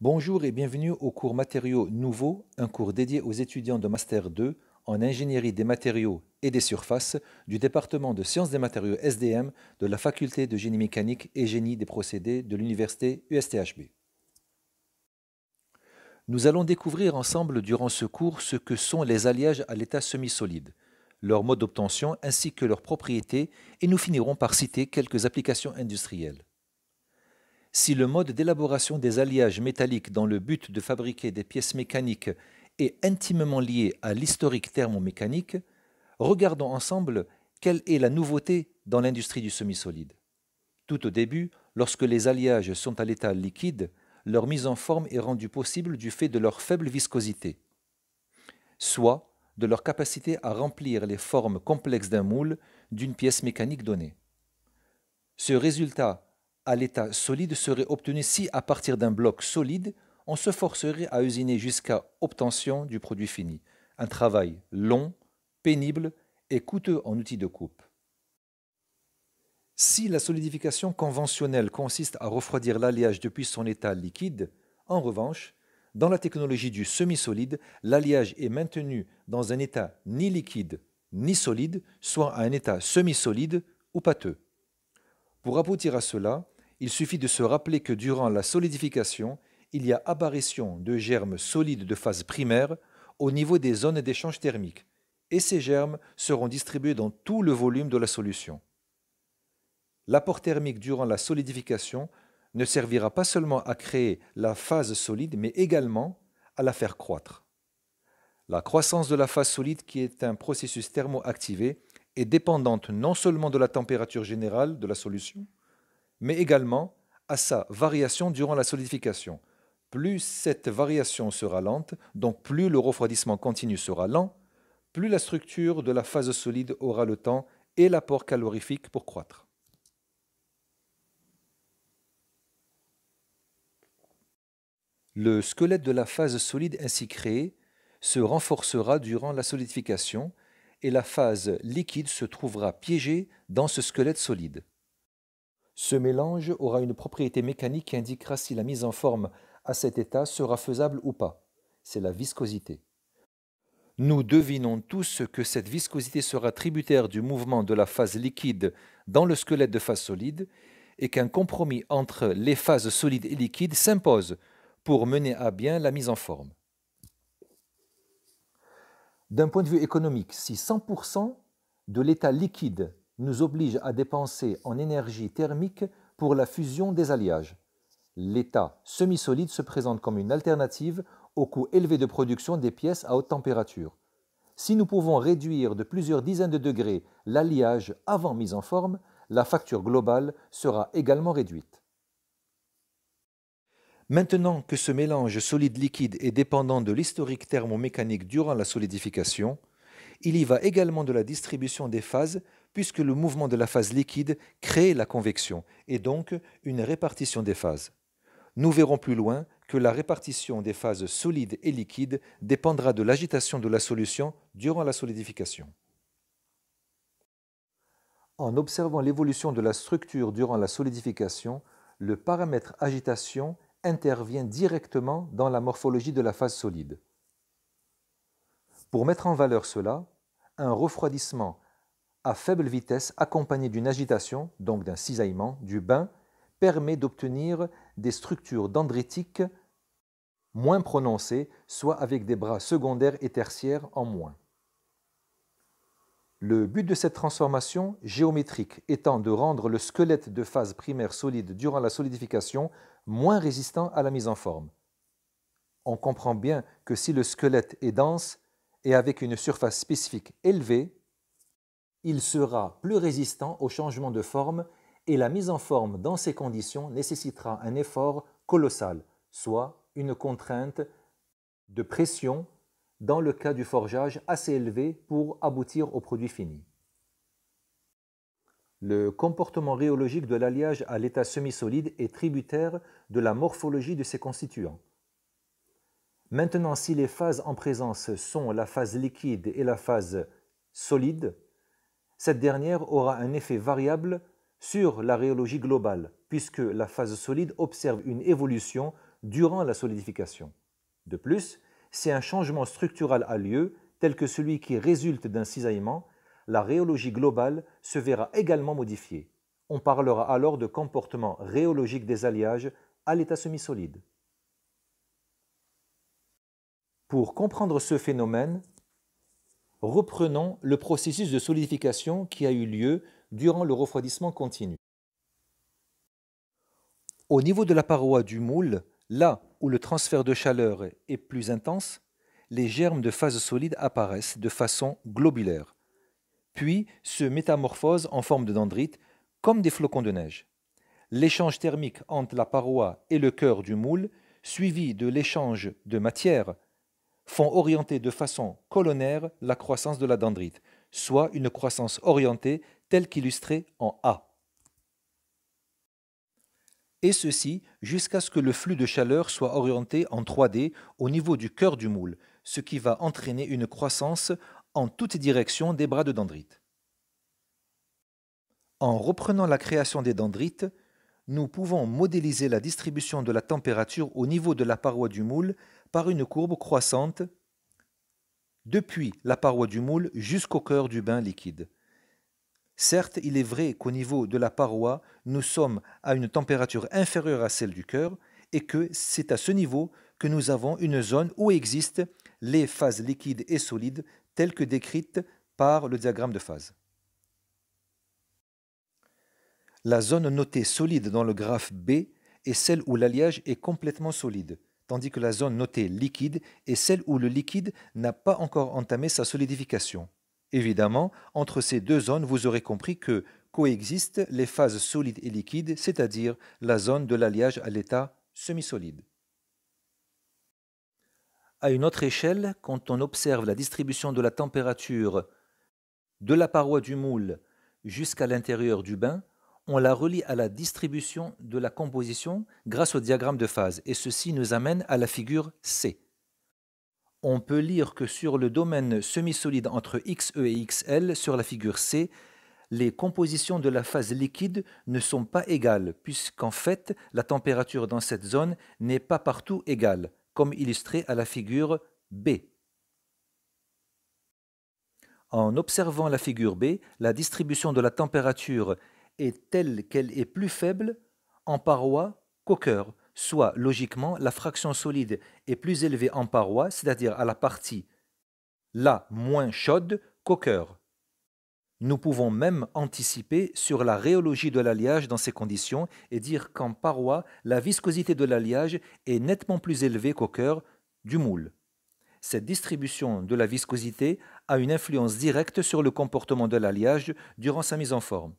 Bonjour et bienvenue au cours Matériaux Nouveaux, un cours dédié aux étudiants de Master 2 en ingénierie des matériaux et des surfaces du département de sciences des matériaux SDM de la faculté de génie mécanique et génie des procédés de l'université USTHB. Nous allons découvrir ensemble durant ce cours ce que sont les alliages à l'état semi-solide, leur mode d'obtention ainsi que leurs propriétés et nous finirons par citer quelques applications industrielles. Si le mode d'élaboration des alliages métalliques dans le but de fabriquer des pièces mécaniques est intimement lié à l'historique thermomécanique, regardons ensemble quelle est la nouveauté dans l'industrie du semi-solide. Tout au début, lorsque les alliages sont à l'état liquide, leur mise en forme est rendue possible du fait de leur faible viscosité, soit de leur capacité à remplir les formes complexes d'un moule d'une pièce mécanique donnée. Ce résultat à l'état solide serait obtenu si, à partir d'un bloc solide, on se forcerait à usiner jusqu'à obtention du produit fini. Un travail long, pénible et coûteux en outils de coupe. Si la solidification conventionnelle consiste à refroidir l'alliage depuis son état liquide, en revanche, dans la technologie du semi-solide, l'alliage est maintenu dans un état ni liquide ni solide, soit à un état semi-solide ou pâteux. Pour aboutir à cela, il suffit de se rappeler que durant la solidification, il y a apparition de germes solides de phase primaire au niveau des zones d'échange thermique, et ces germes seront distribués dans tout le volume de la solution. L'apport thermique durant la solidification ne servira pas seulement à créer la phase solide, mais également à la faire croître. La croissance de la phase solide, qui est un processus thermoactivé, est dépendante non seulement de la température générale de la solution, mais également à sa variation durant la solidification. Plus cette variation sera lente, donc plus le refroidissement continu sera lent, plus la structure de la phase solide aura le temps et l'apport calorifique pour croître. Le squelette de la phase solide ainsi créée se renforcera durant la solidification et la phase liquide se trouvera piégée dans ce squelette solide. Ce mélange aura une propriété mécanique qui indiquera si la mise en forme à cet état sera faisable ou pas. C'est la viscosité. Nous devinons tous que cette viscosité sera tributaire du mouvement de la phase liquide dans le squelette de phase solide et qu'un compromis entre les phases solides et liquides s'impose pour mener à bien la mise en forme. D'un point de vue économique, si 100% de l'état liquide nous oblige à dépenser en énergie thermique pour la fusion des alliages. L'état semi-solide se présente comme une alternative au coût élevé de production des pièces à haute température. Si nous pouvons réduire de plusieurs dizaines de degrés l'alliage avant mise en forme, la facture globale sera également réduite. Maintenant que ce mélange solide-liquide est dépendant de l'historique thermomécanique durant la solidification, il y va également de la distribution des phases puisque le mouvement de la phase liquide crée la convection et donc une répartition des phases. Nous verrons plus loin que la répartition des phases solides et liquides dépendra de l'agitation de la solution durant la solidification. En observant l'évolution de la structure durant la solidification, le paramètre agitation intervient directement dans la morphologie de la phase solide. Pour mettre en valeur cela, un refroidissement à faible vitesse accompagnée d'une agitation, donc d'un cisaillement, du bain, permet d'obtenir des structures dendritiques moins prononcées, soit avec des bras secondaires et tertiaires en moins. Le but de cette transformation géométrique étant de rendre le squelette de phase primaire solide durant la solidification moins résistant à la mise en forme. On comprend bien que si le squelette est dense et avec une surface spécifique élevée, il sera plus résistant au changement de forme et la mise en forme dans ces conditions nécessitera un effort colossal, soit une contrainte de pression dans le cas du forgeage assez élevé pour aboutir au produit fini. Le comportement rhéologique de l'alliage à l'état semi-solide est tributaire de la morphologie de ses constituants. Maintenant, si les phases en présence sont la phase liquide et la phase solide, cette dernière aura un effet variable sur la rhéologie globale, puisque la phase solide observe une évolution durant la solidification. De plus, si un changement structural a lieu, tel que celui qui résulte d'un cisaillement, la rhéologie globale se verra également modifiée. On parlera alors de comportement rhéologique des alliages à l'état semi-solide. Pour comprendre ce phénomène, reprenons le processus de solidification qui a eu lieu durant le refroidissement continu. Au niveau de la paroi du moule, là où le transfert de chaleur est plus intense, les germes de phase solide apparaissent de façon globulaire, puis se métamorphosent en forme de dendrites comme des flocons de neige. L'échange thermique entre la paroi et le cœur du moule, suivi de l'échange de matière font orienter de façon colonnaire la croissance de la dendrite, soit une croissance orientée telle qu'illustrée en A. Et ceci jusqu'à ce que le flux de chaleur soit orienté en 3D au niveau du cœur du moule, ce qui va entraîner une croissance en toutes directions des bras de dendrite. En reprenant la création des dendrites, nous pouvons modéliser la distribution de la température au niveau de la paroi du moule par une courbe croissante depuis la paroi du moule jusqu'au cœur du bain liquide. Certes, il est vrai qu'au niveau de la paroi, nous sommes à une température inférieure à celle du cœur et que c'est à ce niveau que nous avons une zone où existent les phases liquides et solides telles que décrites par le diagramme de phase. La zone notée solide dans le graphe B est celle où l'alliage est complètement solide tandis que la zone notée liquide est celle où le liquide n'a pas encore entamé sa solidification. Évidemment, entre ces deux zones, vous aurez compris que coexistent les phases solides et liquides, c'est-à-dire la zone de l'alliage à l'état semi-solide. À une autre échelle, quand on observe la distribution de la température de la paroi du moule jusqu'à l'intérieur du bain, on la relie à la distribution de la composition grâce au diagramme de phase, et ceci nous amène à la figure C. On peut lire que sur le domaine semi-solide entre XE et XL, sur la figure C, les compositions de la phase liquide ne sont pas égales, puisqu'en fait, la température dans cette zone n'est pas partout égale, comme illustré à la figure B. En observant la figure B, la distribution de la température est telle qu'elle est plus faible en paroi qu'au cœur, soit logiquement la fraction solide est plus élevée en paroi, c'est-à-dire à la partie la moins chaude qu'au cœur. Nous pouvons même anticiper sur la rhéologie de l'alliage dans ces conditions et dire qu'en paroi, la viscosité de l'alliage est nettement plus élevée qu'au cœur du moule. Cette distribution de la viscosité a une influence directe sur le comportement de l'alliage durant sa mise en forme.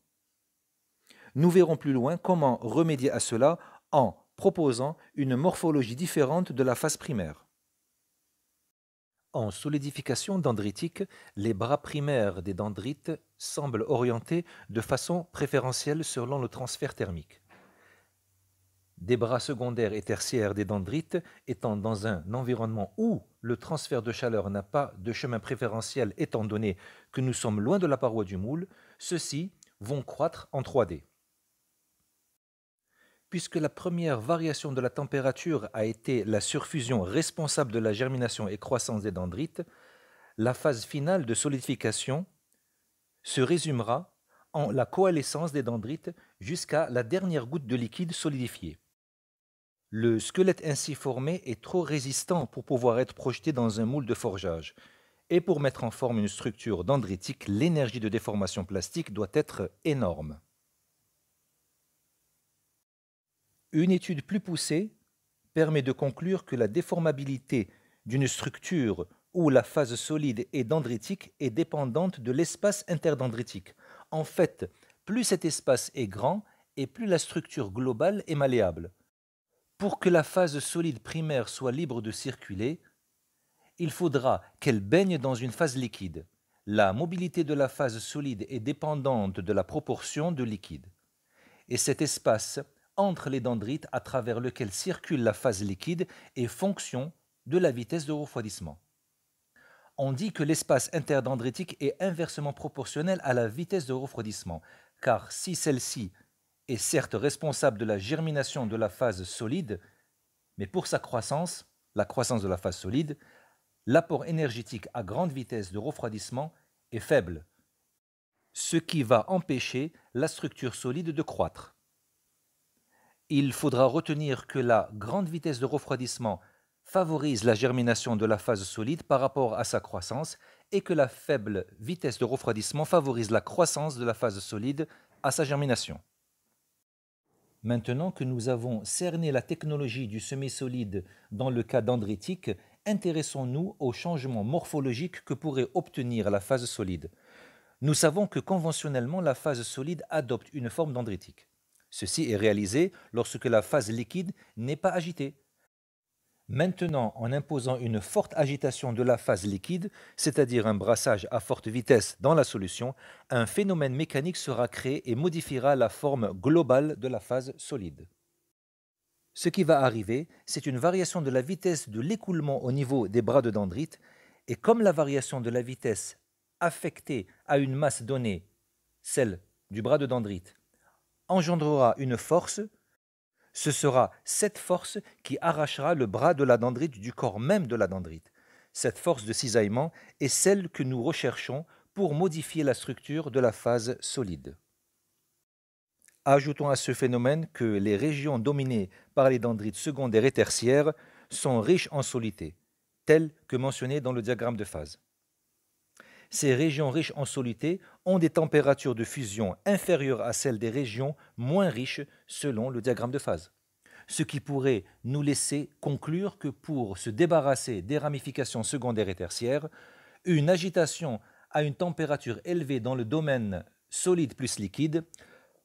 Nous verrons plus loin comment remédier à cela en proposant une morphologie différente de la phase primaire. En solidification dendritique, les bras primaires des dendrites semblent orientés de façon préférentielle selon le transfert thermique. Des bras secondaires et tertiaires des dendrites étant dans un environnement où le transfert de chaleur n'a pas de chemin préférentiel étant donné que nous sommes loin de la paroi du moule, ceux-ci vont croître en 3D puisque la première variation de la température a été la surfusion responsable de la germination et croissance des dendrites, la phase finale de solidification se résumera en la coalescence des dendrites jusqu'à la dernière goutte de liquide solidifié. Le squelette ainsi formé est trop résistant pour pouvoir être projeté dans un moule de forgeage. Et pour mettre en forme une structure dendritique, l'énergie de déformation plastique doit être énorme. Une étude plus poussée permet de conclure que la déformabilité d'une structure où la phase solide est dendritique est dépendante de l'espace interdendritique. En fait, plus cet espace est grand et plus la structure globale est malléable. Pour que la phase solide primaire soit libre de circuler, il faudra qu'elle baigne dans une phase liquide. La mobilité de la phase solide est dépendante de la proportion de liquide. Et cet espace entre les dendrites à travers lesquelles circule la phase liquide et fonction de la vitesse de refroidissement. On dit que l'espace interdendritique est inversement proportionnel à la vitesse de refroidissement, car si celle-ci est certes responsable de la germination de la phase solide, mais pour sa croissance, la croissance de la phase solide, l'apport énergétique à grande vitesse de refroidissement est faible, ce qui va empêcher la structure solide de croître. Il faudra retenir que la grande vitesse de refroidissement favorise la germination de la phase solide par rapport à sa croissance et que la faible vitesse de refroidissement favorise la croissance de la phase solide à sa germination. Maintenant que nous avons cerné la technologie du semi-solide dans le cas dendritique, intéressons-nous aux changements morphologiques que pourrait obtenir la phase solide. Nous savons que conventionnellement la phase solide adopte une forme dendritique. Ceci est réalisé lorsque la phase liquide n'est pas agitée. Maintenant, en imposant une forte agitation de la phase liquide, c'est-à-dire un brassage à forte vitesse dans la solution, un phénomène mécanique sera créé et modifiera la forme globale de la phase solide. Ce qui va arriver, c'est une variation de la vitesse de l'écoulement au niveau des bras de dendrite, et comme la variation de la vitesse affectée à une masse donnée, celle du bras de dendrite, engendrera une force, ce sera cette force qui arrachera le bras de la dendrite du corps même de la dendrite. Cette force de cisaillement est celle que nous recherchons pour modifier la structure de la phase solide. Ajoutons à ce phénomène que les régions dominées par les dendrites secondaires et tertiaires sont riches en solité, telles que mentionnées dans le diagramme de phase. Ces régions riches en solité ont des températures de fusion inférieures à celles des régions moins riches selon le diagramme de phase. Ce qui pourrait nous laisser conclure que pour se débarrasser des ramifications secondaires et tertiaires, une agitation à une température élevée dans le domaine solide plus liquide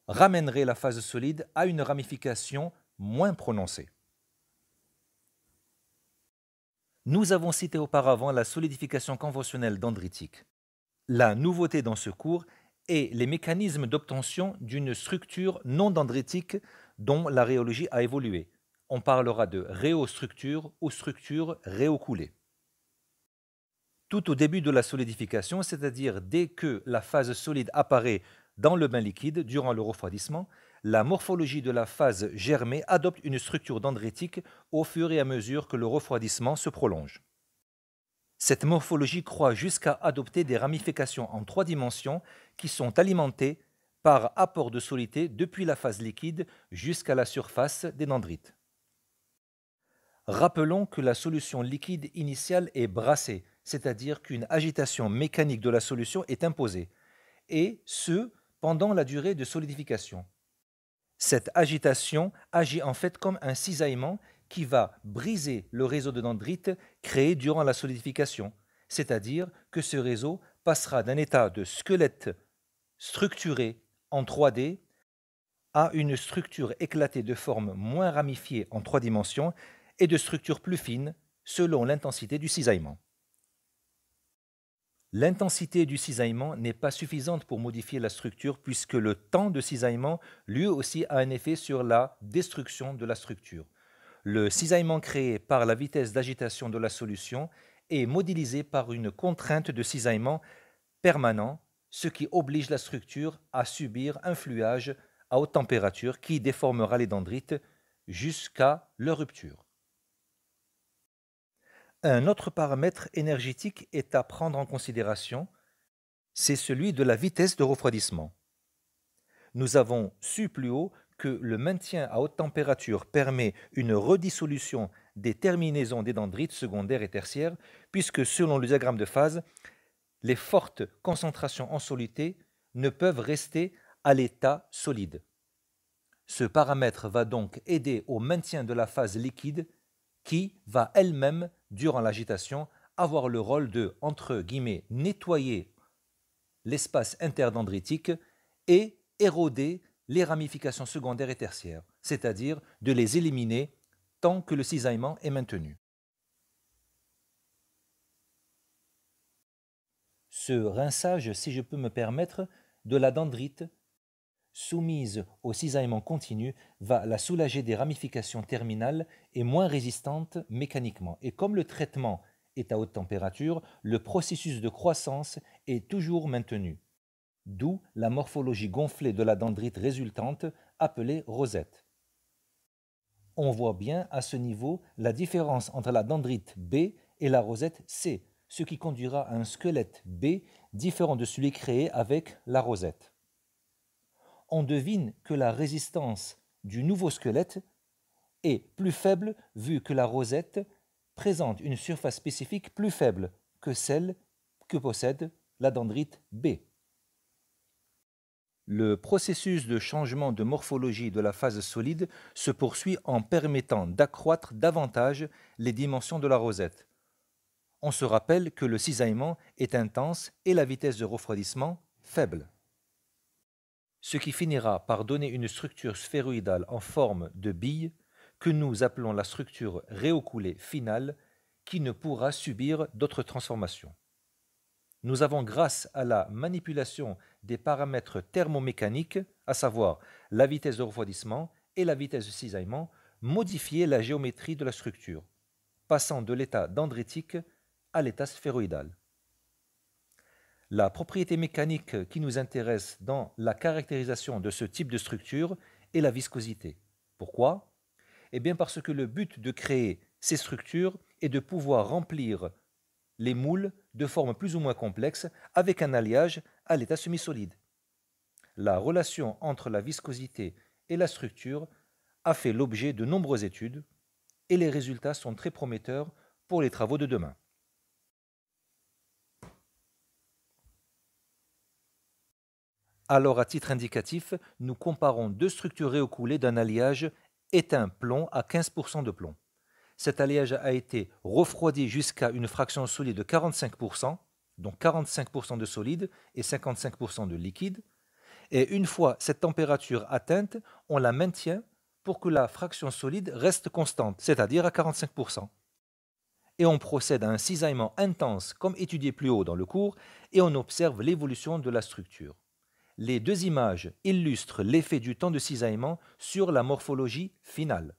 ramènerait la phase solide à une ramification moins prononcée. Nous avons cité auparavant la solidification conventionnelle dendritique. La nouveauté dans ce cours est les mécanismes d'obtention d'une structure non dendritique dont la rhéologie a évolué. On parlera de rhéostructure ou structure rhéocoulée. Tout au début de la solidification, c'est-à-dire dès que la phase solide apparaît dans le bain liquide durant le refroidissement, la morphologie de la phase germée adopte une structure dendritique au fur et à mesure que le refroidissement se prolonge. Cette morphologie croît jusqu'à adopter des ramifications en trois dimensions qui sont alimentées par apport de solité depuis la phase liquide jusqu'à la surface des dendrites. Rappelons que la solution liquide initiale est brassée, c'est-à-dire qu'une agitation mécanique de la solution est imposée, et ce, pendant la durée de solidification. Cette agitation agit en fait comme un cisaillement qui va briser le réseau de dendrites créé durant la solidification, c'est-à-dire que ce réseau passera d'un état de squelette structuré en 3D à une structure éclatée de forme moins ramifiée en trois dimensions et de structure plus fine selon l'intensité du cisaillement. L'intensité du cisaillement n'est pas suffisante pour modifier la structure puisque le temps de cisaillement lui aussi a un effet sur la destruction de la structure. Le cisaillement créé par la vitesse d'agitation de la solution est modélisé par une contrainte de cisaillement permanent, ce qui oblige la structure à subir un fluage à haute température qui déformera les dendrites jusqu'à leur rupture. Un autre paramètre énergétique est à prendre en considération, c'est celui de la vitesse de refroidissement. Nous avons su plus haut que le maintien à haute température permet une redissolution des terminaisons des dendrites secondaires et tertiaires, puisque selon le diagramme de phase, les fortes concentrations en soluté ne peuvent rester à l'état solide. Ce paramètre va donc aider au maintien de la phase liquide qui va elle-même, durant l'agitation, avoir le rôle de, entre guillemets, nettoyer l'espace interdendritique et éroder les ramifications secondaires et tertiaires, c'est-à-dire de les éliminer tant que le cisaillement est maintenu. Ce rinçage, si je peux me permettre, de la dendrite soumise au cisaillement continu va la soulager des ramifications terminales et moins résistantes mécaniquement. Et comme le traitement est à haute température, le processus de croissance est toujours maintenu d'où la morphologie gonflée de la dendrite résultante appelée rosette. On voit bien à ce niveau la différence entre la dendrite B et la rosette C, ce qui conduira à un squelette B différent de celui créé avec la rosette. On devine que la résistance du nouveau squelette est plus faible vu que la rosette présente une surface spécifique plus faible que celle que possède la dendrite B le processus de changement de morphologie de la phase solide se poursuit en permettant d'accroître davantage les dimensions de la rosette. On se rappelle que le cisaillement est intense et la vitesse de refroidissement faible. Ce qui finira par donner une structure sphéroïdale en forme de bille que nous appelons la structure réocoulée finale qui ne pourra subir d'autres transformations nous avons grâce à la manipulation des paramètres thermomécaniques, à savoir la vitesse de refroidissement et la vitesse de cisaillement, modifié la géométrie de la structure, passant de l'état dendritique à l'état sphéroïdal. La propriété mécanique qui nous intéresse dans la caractérisation de ce type de structure est la viscosité. Pourquoi Eh bien parce que le but de créer ces structures est de pouvoir remplir les moules de forme plus ou moins complexe avec un alliage à l'état semi-solide. La relation entre la viscosité et la structure a fait l'objet de nombreuses études et les résultats sont très prometteurs pour les travaux de demain. Alors à titre indicatif, nous comparons deux structures réocoulées d'un alliage éteint plomb à 15% de plomb. Cet alliage a été refroidi jusqu'à une fraction solide de 45%, donc 45% de solide et 55% de liquide. Et une fois cette température atteinte, on la maintient pour que la fraction solide reste constante, c'est-à-dire à 45%. Et on procède à un cisaillement intense, comme étudié plus haut dans le cours, et on observe l'évolution de la structure. Les deux images illustrent l'effet du temps de cisaillement sur la morphologie finale.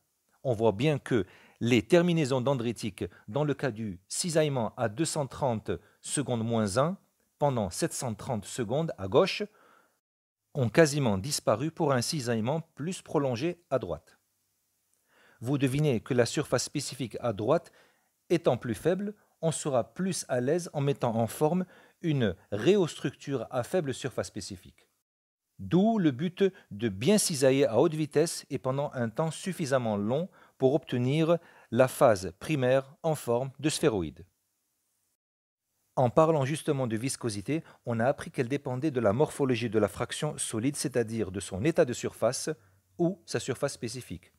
On voit bien que les terminaisons dendritiques dans le cas du cisaillement à 230 secondes moins 1 pendant 730 secondes à gauche ont quasiment disparu pour un cisaillement plus prolongé à droite. Vous devinez que la surface spécifique à droite étant plus faible, on sera plus à l'aise en mettant en forme une réostructure à faible surface spécifique. D'où le but de bien cisailler à haute vitesse et pendant un temps suffisamment long pour obtenir la phase primaire en forme de sphéroïde. En parlant justement de viscosité, on a appris qu'elle dépendait de la morphologie de la fraction solide, c'est-à-dire de son état de surface ou sa surface spécifique.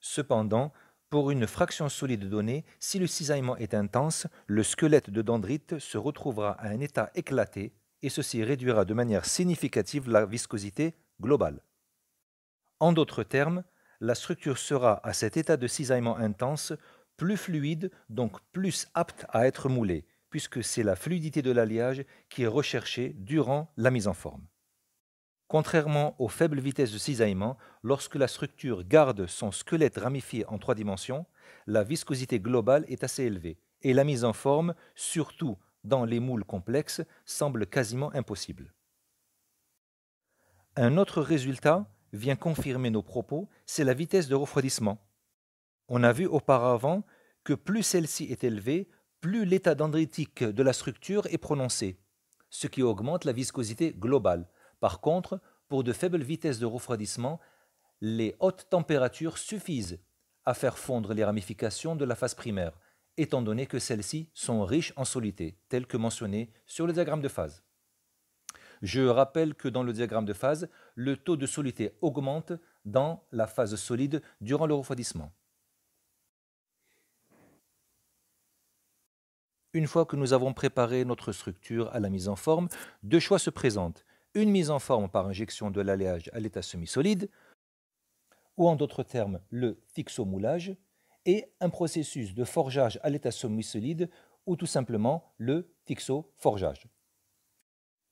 Cependant, pour une fraction solide donnée, si le cisaillement est intense, le squelette de dendrite se retrouvera à un état éclaté et ceci réduira de manière significative la viscosité globale. En d'autres termes, la structure sera, à cet état de cisaillement intense, plus fluide, donc plus apte à être moulée, puisque c'est la fluidité de l'alliage qui est recherchée durant la mise en forme. Contrairement aux faibles vitesses de cisaillement, lorsque la structure garde son squelette ramifié en trois dimensions, la viscosité globale est assez élevée et la mise en forme, surtout dans les moules complexes, semble quasiment impossible. Un autre résultat vient confirmer nos propos, c'est la vitesse de refroidissement. On a vu auparavant que plus celle-ci est élevée, plus l'état dendritique de la structure est prononcé, ce qui augmente la viscosité globale. Par contre, pour de faibles vitesses de refroidissement, les hautes températures suffisent à faire fondre les ramifications de la phase primaire, étant donné que celles-ci sont riches en soluté, telles que mentionnées sur le diagramme de phase. Je rappelle que dans le diagramme de phase, le taux de solidité augmente dans la phase solide durant le refroidissement. Une fois que nous avons préparé notre structure à la mise en forme, deux choix se présentent. Une mise en forme par injection de l'alliage à l'état semi-solide, ou en d'autres termes le fixomoulage, et un processus de forgeage à l'état semi-solide, ou tout simplement le fixo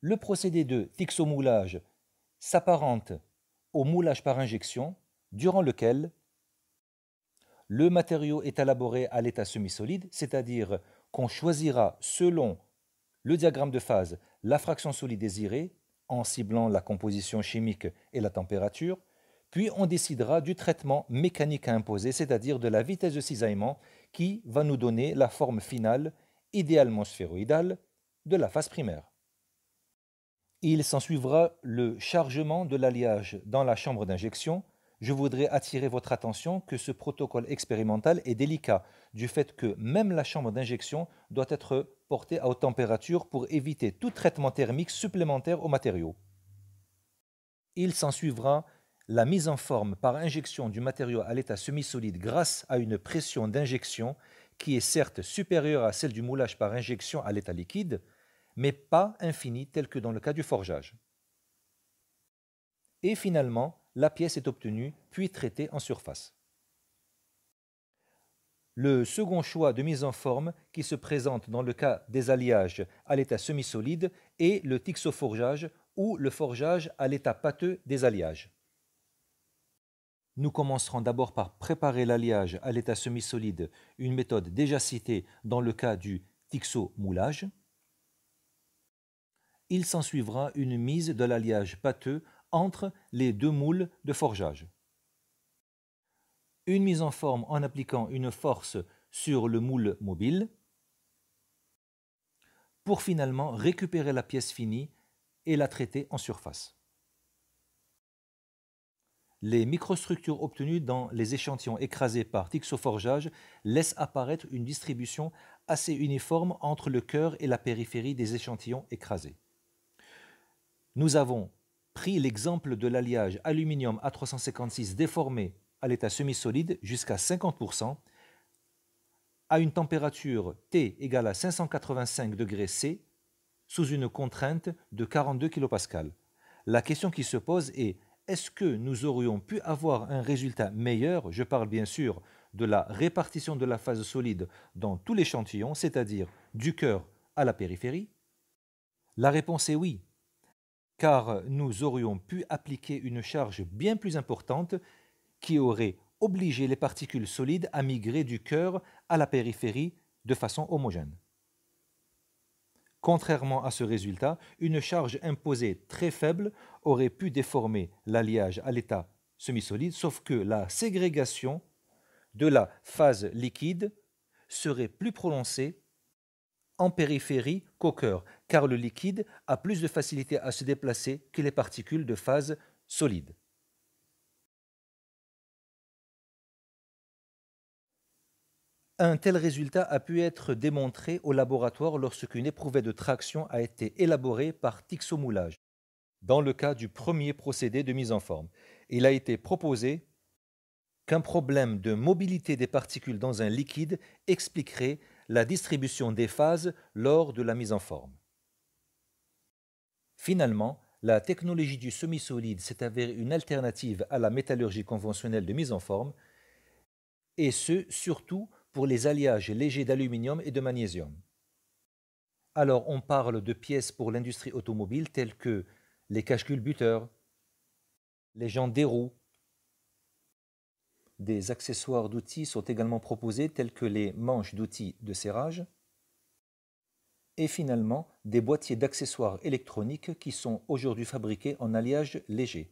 le procédé de moulage s'apparente au moulage par injection, durant lequel le matériau est élaboré à l'état semi-solide, c'est-à-dire qu'on choisira selon le diagramme de phase la fraction solide désirée, en ciblant la composition chimique et la température, puis on décidera du traitement mécanique à imposer, c'est-à-dire de la vitesse de cisaillement qui va nous donner la forme finale, idéalement sphéroïdale, de la phase primaire. Il s'ensuivra le chargement de l'alliage dans la chambre d'injection. Je voudrais attirer votre attention que ce protocole expérimental est délicat du fait que même la chambre d'injection doit être portée à haute température pour éviter tout traitement thermique supplémentaire au matériaux. Il s'ensuivra la mise en forme par injection du matériau à l'état semi-solide grâce à une pression d'injection qui est certes supérieure à celle du moulage par injection à l'état liquide, mais pas infini tel que dans le cas du forgeage. Et finalement, la pièce est obtenue puis traitée en surface. Le second choix de mise en forme qui se présente dans le cas des alliages à l'état semi-solide est le tixoforgeage ou le forgeage à l'état pâteux des alliages. Nous commencerons d'abord par préparer l'alliage à l'état semi-solide, une méthode déjà citée dans le cas du tixo-moulage il s'ensuivra une mise de l'alliage pâteux entre les deux moules de forgeage. Une mise en forme en appliquant une force sur le moule mobile pour finalement récupérer la pièce finie et la traiter en surface. Les microstructures obtenues dans les échantillons écrasés par Tixoforgeage laissent apparaître une distribution assez uniforme entre le cœur et la périphérie des échantillons écrasés. Nous avons pris l'exemple de l'alliage aluminium A356 déformé à l'état semi-solide jusqu'à 50% à une température T égale à 585 degrés C sous une contrainte de 42 kPa. La question qui se pose est est-ce que nous aurions pu avoir un résultat meilleur Je parle bien sûr de la répartition de la phase solide dans tout l'échantillon, c'est-à-dire du cœur à la périphérie. La réponse est oui, car nous aurions pu appliquer une charge bien plus importante qui aurait obligé les particules solides à migrer du cœur à la périphérie de façon homogène. Contrairement à ce résultat, une charge imposée très faible aurait pu déformer l'alliage à l'état semi-solide, sauf que la ségrégation de la phase liquide serait plus prononcée en périphérie qu'au cœur, car le liquide a plus de facilité à se déplacer que les particules de phase solide. Un tel résultat a pu être démontré au laboratoire lorsqu'une éprouvette de traction a été élaborée par tixomoulage, dans le cas du premier procédé de mise en forme. Il a été proposé qu'un problème de mobilité des particules dans un liquide expliquerait la distribution des phases lors de la mise en forme. Finalement, la technologie du semi-solide s'est avérée une alternative à la métallurgie conventionnelle de mise en forme, et ce, surtout pour les alliages légers d'aluminium et de magnésium. Alors on parle de pièces pour l'industrie automobile telles que les caches-culbuteurs, les gens des roues. Des accessoires d'outils sont également proposés tels que les manches d'outils de serrage, et finalement des boîtiers d'accessoires électroniques qui sont aujourd'hui fabriqués en alliage léger.